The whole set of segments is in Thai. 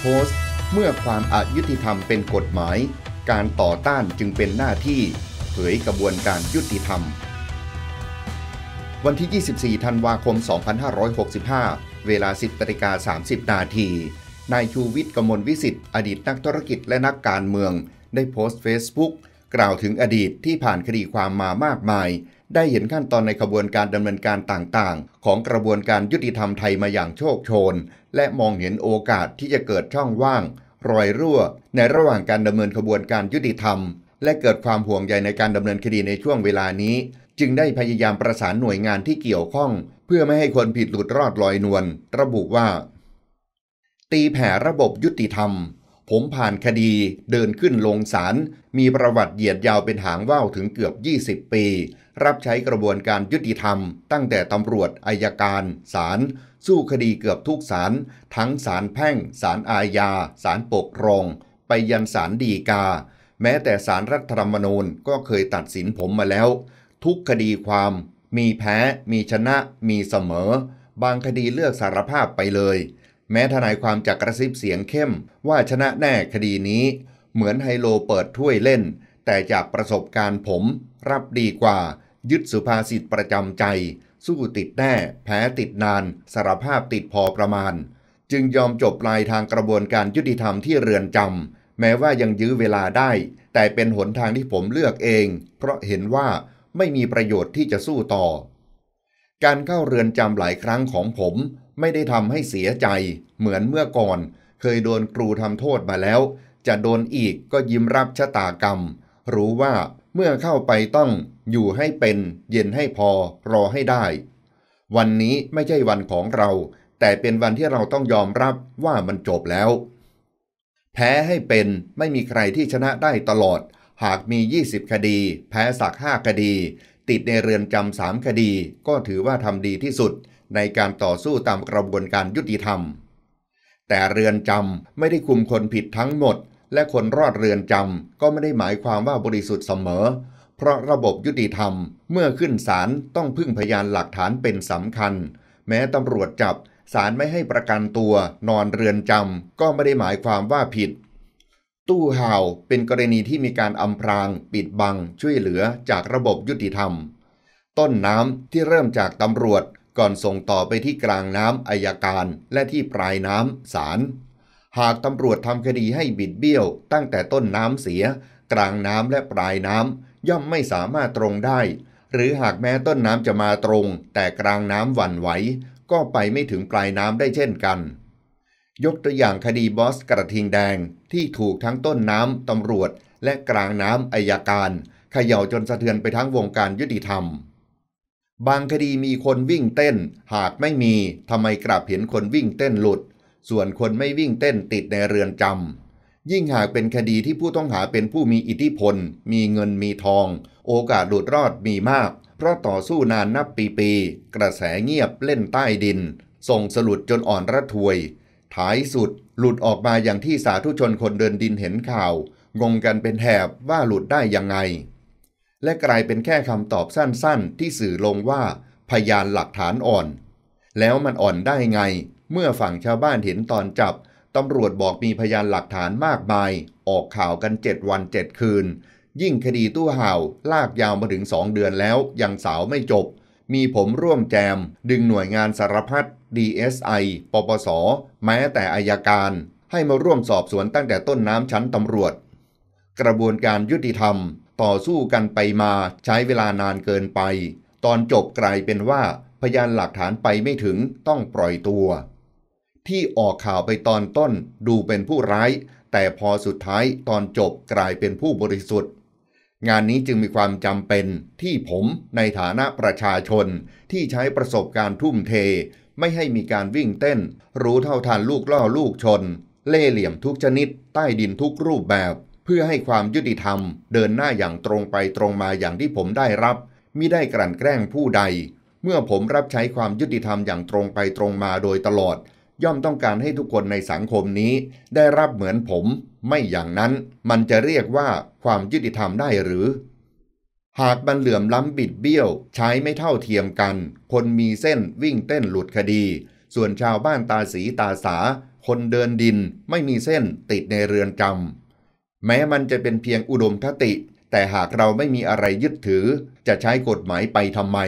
โพสต์ เมื่อความอายุติธรรมเป็นกฎหมาย การต่อต้านจึงเป็นหน้าที่ เผยกระบวนการยุติธรรม วันที่ 24 ธันวาคม 2565 เวลา 10นาิกา30 นาทีนายชูวิทย์กมลวิสิทธิ์อดีตนักธุรกิจและนักการเมือง ได้โพสต์เฟซบุ๊กกล่าวถึงอดีตที่ผ่านคดีความมามากมายได้เห็นขั้นตอนในกระบวนการดำเนินการต่างๆ ของกระบวนการยุติธรรมไทยมาอย่างโชคโชน และมองเห็นโอกาสที่จะเกิดช่องว่าง รอยรั่ว ในระหว่างการดำเนินกระบวนการยุติธรรม และเกิดความห่วงใยในการดำเนินคดีในช่วงเวลานี้ จึงได้พยายามประสานหน่วยงานที่เกี่ยวข้อง เพื่อไม่ให้คนผิดหลุดรอดลอยนวล ระบุว่า ตีแผ่ระบบยุติธรรมผมผ่านคดีเดินขึ้นลงศาลมีประวัติเหยียดยาวเป็นหางว่าวถึงเกือบ 20 ปี รับใช้กระบวนการยุติธรรม ตั้งแต่ตำรวจอายการศาลสู้คดีเกือบทุกศาลทั้งศาลแพ่งศาลอาญาศาลปกครอง ไปยันศาลฎีกา แม้แต่ศาลรัฐธรรมนูญก็เคยตัดสินผมมาแล้ว ทุกคดีความ มีแพ้ มีชนะ มีเสมอ บางคดีเลือกสารภาพไปเลยแม้ทนายความจากกระซิบเสียงเข้ม ว่าชนะแน่คดีนี้ เหมือนไฮโลเปิดถ้วยเล่น แต่จากประสบการณ์ผม รับดีกว่า ยึดสุภาษิตประจำใจ สู้ติดแน่ แพ้ติดนานสารภาพติดพอประมาณ จึงยอมจบลายทางกระบวนการยุติธรรมที่เรือนจำ แม้ว่ายังยื้อเวลาได้ แต่เป็นหนทางที่ผมเลือกเอง เพราะเห็นว่าไม่มีประโยชน์ที่จะสู้ต่อ การเข้าเรือนจำหลายครั้งของผมไม่ได้ทำให้เสียใจ เหมือนเมื่อก่อน เคยโดนครูทำโทษมาแล้ว จะโดนอีกก็ยิ้มรับชะตากรรม รู้ว่าเมื่อเข้าไปต้องอยู่ให้เป็น เย็นให้พอรอให้ได้ วันนี้ไม่ใช่วันของเรา แต่เป็นวันที่เราต้องยอมรับว่ามันจบแล้ว แพ้ให้เป็นไม่มีใครที่ชนะได้ตลอด หากมี 20 คดี แพ้สัก5คดี ติดในเรือนจำสามคดี ก็ถือว่าทำดีที่สุดในการต่อสู้ตามกระบวนการยุติธรรมแต่เรือนจำไม่ได้คุมคนผิดทั้งหมด และคนรอดเรือนจำก็ไม่ได้หมายความว่าบริสุทธิ์เสมอ เพราะระบบยุติธรรม เมื่อขึ้นศาลต้องพึ่งพยานหลักฐานเป็นสำคัญ แม้ตำรวจจับศาลไม่ให้ประกันตัว นอนเรือนจำก็ไม่ได้หมายความว่าผิด ตู้ห่าวเป็นกรณีที่มีการอำพราง ปิดบัง ช่วยเหลือจากระบบยุติธรรม ต้นน้ำที่เริ่มจากตำรวจก่อนส่งต่อไปที่กลางน้ำอายการและที่ปลายน้ำศาลหากตำรวจทำคดีให้บิดเบี้ยว ตั้งแต่ต้นน้ำเสีย กลางน้ำและปลายน้ำย่อมไม่สามารถตรงได้ หรือหากแม้ต้นน้ำจะมาตรงแต่กลางน้ำหวั่นไหวก็ไปไม่ถึงปลายน้ำได้เช่นกัน ยกตัวอย่างคดีบอส กระทิงแดง ที่ถูกทั้งต้นน้ำตำรวจและกลางน้ำอายการเขย่าจนสะเทือนไปทั้งวงการยุติธรรมบางคดีมีคนวิ่งเต้น หากไม่มี ทำไมกลับเห็นคนวิ่งเต้นหลุด ส่วนคนไม่วิ่งเต้นติดในเรือนจำ ยิ่งหากเป็นคดีที่ผู้ต้องหาเป็นผู้มีอิทธิพล มีเงินมีทอง โอกาสหลุดรอดมีมาก เพราะต่อสู้นานนับปีๆ กระแสเงียบเล่นใต้ดิน ส่งสลุดจนอ่อนระทวย ท้ายสุด หลุดออกมาอย่างที่สาธุชนคนเดินดินเห็นข่าว งงกันเป็นแถบว่าหลุดได้ยังไงและกลายเป็นแค่คำตอบสั้นๆ ที่สื่อลงว่า พยานหลักฐานอ่อน แล้วมันอ่อนได้ไง เมื่อฝั่งชาวบ้านเห็นตอนจับตำรวจบอกมีพยานหลักฐานมากมาย ออกข่าวกัน 7 วัน 7 คืน ยิ่งคดีตู้ห่าว ลากยาวมาถึง 2 เดือนแล้ว ยังสาวไม่จบ มีผมร่วมแจม ดึงหน่วยงานสารพัด DSI ปปส แม้แต่อายการ ให้มาร่วมสอบสวนตั้งแต่ต้นน้ำชั้นตำรวจ กระบวนการยุติธรรมต่อสู้กันไปมาใช้เวลานานเกินไป ตอนจบกลายเป็นว่าพยานหลักฐานไปไม่ถึงต้องปล่อยตัว ที่ออกข่าวไปตอนต้นดูเป็นผู้ร้ายแต่พอสุดท้ายตอนจบกลายเป็นผู้บริสุทธิ์ งานนี้จึงมีความจำเป็นที่ผมในฐานะประชาชนที่ใช้ประสบการณ์ทุ่มเทไม่ให้มีการวิ่งเต้น รู้เท่าทานลูกล่อลูกชน เล่เหลี่ยมทุกชนิดใต้ดินทุกรูปแบบพื่อให้ความยุติธรรมเดินหน้าอย่างตรงไปตรงมาอย่างที่ผมได้รับมิได้กลั่นแกล้งผู้ใด เมื่อผมรับใช้ความยุติธรรมอย่างตรงไปตรงมาโดยตลอด ย่อมต้องการให้ทุกคนในสังคมนี้ได้รับเหมือนผม ไม่อย่างนั้นมันจะเรียกว่าความยุติธรรมได้หรือ หากมันเหลื่อมล้ำบิดเบี้ยว ใช้ไม่เท่าเทียมกัน คนมีเส้นวิ่งเต้นหลุดคดี ส่วนชาวบ้านตาสีตาสาคนเดินดินไม่มีเส้นติดในเรือนจำแม้มันจะเป็นเพียงอุดมคติ แต่หากเราไม่มีอะไรยึดถือจะใช้กฎหมายไปทำไม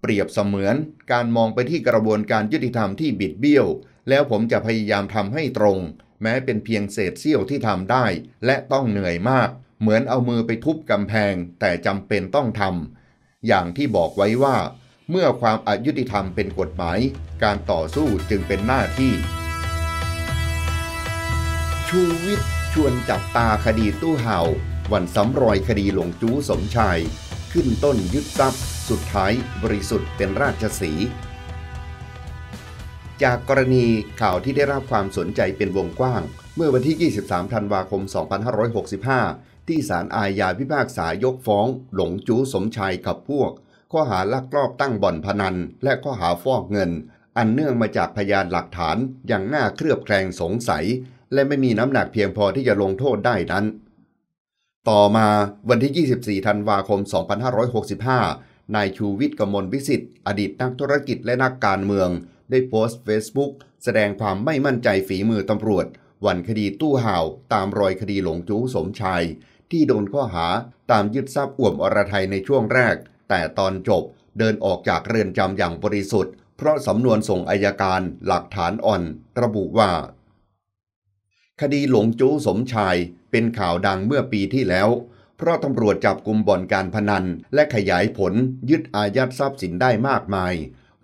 เปรียบเสมือนการมองไปที่กระบวนการยุติธรรมที่บิดเบี้ยว แล้วผมจะพยายามทำให้ตรง แม้เป็นเพียงเศษเสี้ยวที่ทำได้และต้องเหนื่อยมาก เหมือนเอามือไปทุบกำแพงแต่จำเป็นต้องทำอย่างที่บอกไว้ว่า เมื่อความอายุติธรรมเป็นกฎหมาย การต่อสู้จึงเป็นหน้าที่ชูวิทย์ชวนจับตาคดีตู้เห่า วันสำรอยคดีหลงจู้สมชายขึ้นต้นยึดทรัพย์สุดท้าย บริสุทธิ์เป็นราชสี จากกรณีข่าวที่ได้รับความสนใจเป็นวงกว้าง เมื่อวันที่ 23 ธันวาคม 2565 ที่ศาลอาญาพิพากษายกฟ้องหลงจู้สมชายกับพวก ข้อหาลักลอบตั้งบ่อนพนัน และข้อหาฟอกเงิน อันเนื่องมาจากพยานหลักฐานอย่างน่าเครือบแคลงสงสัยและไม่มีน้ำหนักเพียงพอที่จะลงโทษได้นั้น ต่อมาวันที่ 24 ธันวาคม 2565 นายชูวิทย์กมลวิสิทธิ์อดีตนักธุรกิจและนักการเมือง ได้โพสต์เฟซบุ๊กแสดงความไม่มั่นใจฝีมือตำรวจ วันคดีตู้ห่าว ตามรอยคดีหลงจู้สมชายที่โดนข้อหาตามยึดทรัพย์อ่วมอรไทยในช่วงแรก แต่ตอนจบเดินออกจากเรือนจำอย่างบริสุทธิ์เพราะสำนวนส่งอายการหลักฐานอ่อน ระบุว่าคดีหลงจู้สมชายเป็นข่าวดังเมื่อปีที่แล้ว เพราะตำรวจจับกลุ่มบ่อนการพนันและขยายผลยึดอายัดทรัพย์สินได้มากมาย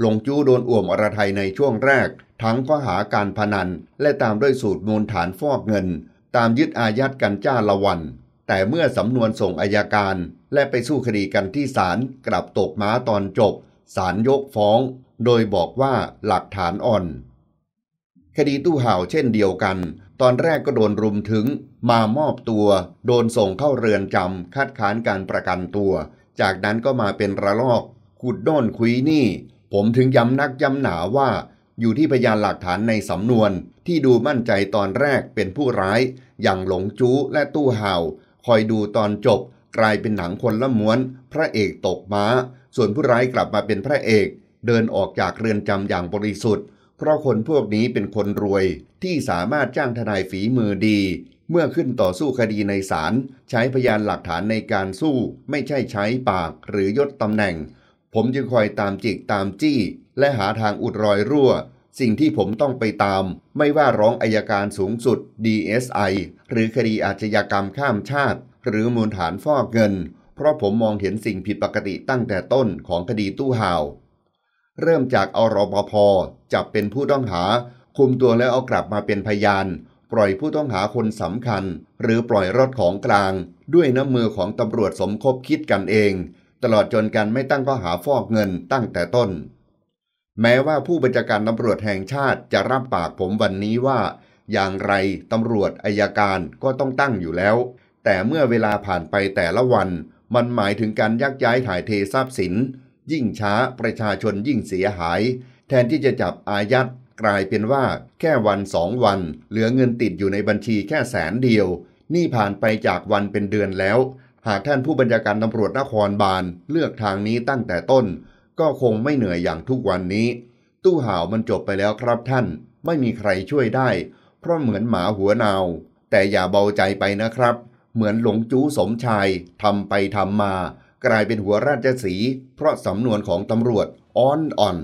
หลงจู้โดนอ่วมอรไทยในช่วงแรก ทั้งข้อหาการพนันและตามด้วยสูตรมูลฐานฟอกเงิน ตามยึดอายัดกันจ้าละวัน แต่เมื่อสำนวนส่งอายการและไปสู้คดีกันที่ศาลกลับตกม้าตอนจบศาลยกฟ้องโดยบอกว่าหลักฐานอ่อน คดีตู้ห่าวเช่นเดียวกันตอนแรกก็โดนรุมถึง มามอบตัว โดนส่งเข้าเรือนจำคัดค้านการประกันตัว จากนั้นก็มาเป็นระลอก ขุดโดนคุยนี่ ผมถึงย้ำนักย้ำหนาว่า อยู่ที่พยานหลักฐานในสำนวน ที่ดูมั่นใจตอนแรกเป็นผู้ร้าย อย่างหลงจู้และตู้ห่าวคอยดูตอนจบกลายเป็นหนังคนละม้วน พระเอกตกม้า ส่วนผู้ร้ายกลับมาเป็นพระเอก เดินออกจากเรือนจำอย่างบริสุทธิ์เพราะคนพวกนี้เป็นคนรวย ที่สามารถจ้างทนายฝีมือดี เมื่อขึ้นต่อสู้คดีในศาลใช้พยานหลักฐานในการสู้ ไม่ใช่ใช้ปากหรือยศตำแหน่ง ผมจึงคอยตามจิกตามจี้ และหาทางอุดรอยรั่ว สิ่งที่ผมต้องไปตาม ไม่ว่าร้องอายการสูงสุด DSI หรือคดีอาชญากรรมข้ามชาติ หรือมูลฐานฟอกเงิน เพราะผมมองเห็นสิ่งผิดปกติตั้งแต่ต้นของคดีตู้ห่าวเริ่มจากเอารปภจับเป็นผู้ต้องหา คุมตัวแล้วเอากลับมาเป็นพยาน ปล่อยผู้ต้องหาคนสำคัญ หรือปล่อยรถของกลางด้วยน้ำมือของตำรวจสมคบคิดกันเอง ตลอดจนการไม่ตั้งข้อหาฟอกเงินตั้งแต่ต้น แม้ว่าผู้บัญชาการตำรวจแห่งชาติจะรับปากผมวันนี้ว่า อย่างไรตำรวจอายการก็ต้องตั้งอยู่แล้ว แต่เมื่อเวลาผ่านไปแต่ละวัน มันหมายถึงการยักย้ายถ่ายเททรัพย์สินยิ่งช้าประชาชนยิ่งเสียหาย แทนที่จะจับอายัดกลายเป็นว่าแค่วันสองวัน เหลือเงินติดอยู่ในบัญชีแค่แสนเดียว นี่ผ่านไปจากวันเป็นเดือนแล้ว หากท่านผู้บัญชาการตำรวจนครบาลเลือกทางนี้ตั้งแต่ต้น ก็คงไม่เหนื่อยอย่างทุกวันนี้ ตู้ห่าวมันจบไปแล้วครับท่านไม่มีใครช่วยได้ เพราะเหมือนหมาหัวนาวแต่อย่าเบาใจไปนะครับ เหมือนหลงจู้สมชายทำไปทำมากลายเป็นหัวราชสีเพราะสำนวนของตำรวจอ้อนอ่อน